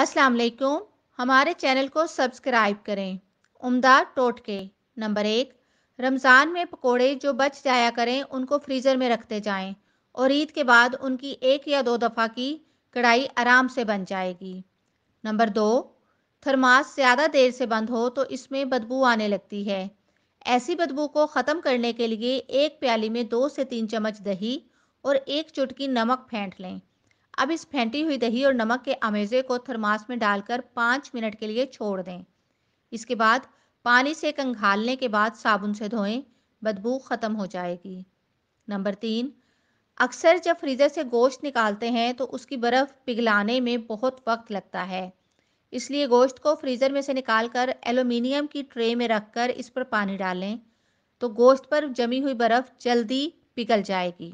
अस्सलाम वालेकुम हमारे चैनल को सब्सक्राइब करें उम्दा टोटके नंबर एक रमज़ान में पकोड़े जो बच जाया करें उनको फ्रीज़र में रखते जाएं और ईद के बाद उनकी एक या दो दफ़ा की कढ़ाई आराम से बन जाएगी नंबर दो थर्मास ज़्यादा देर से बंद हो तो इसमें बदबू आने लगती है ऐसी बदबू को ख़त्म करने के लिए एक प्याली में दो से तीन चम्मच दही और एक चुटकी नमक फेंट लें अब इस फेंटी हुई दही और नमक के अमेजे को थरमास में डालकर पाँच मिनट के लिए छोड़ दें इसके बाद पानी से कंघालने के बाद साबुन से धोएं बदबू ख़त्म हो जाएगी नंबर तीन अक्सर जब फ्रीज़र से गोश्त निकालते हैं तो उसकी बर्फ़ पिघलाने में बहुत वक्त लगता है इसलिए गोश्त को फ्रीज़र में से निकालकर एल्युमिनियम की ट्रे में रखकर इस पर पानी डालें तो गोश्त पर जमी हुई बर्फ़ जल्दी पिघल जाएगी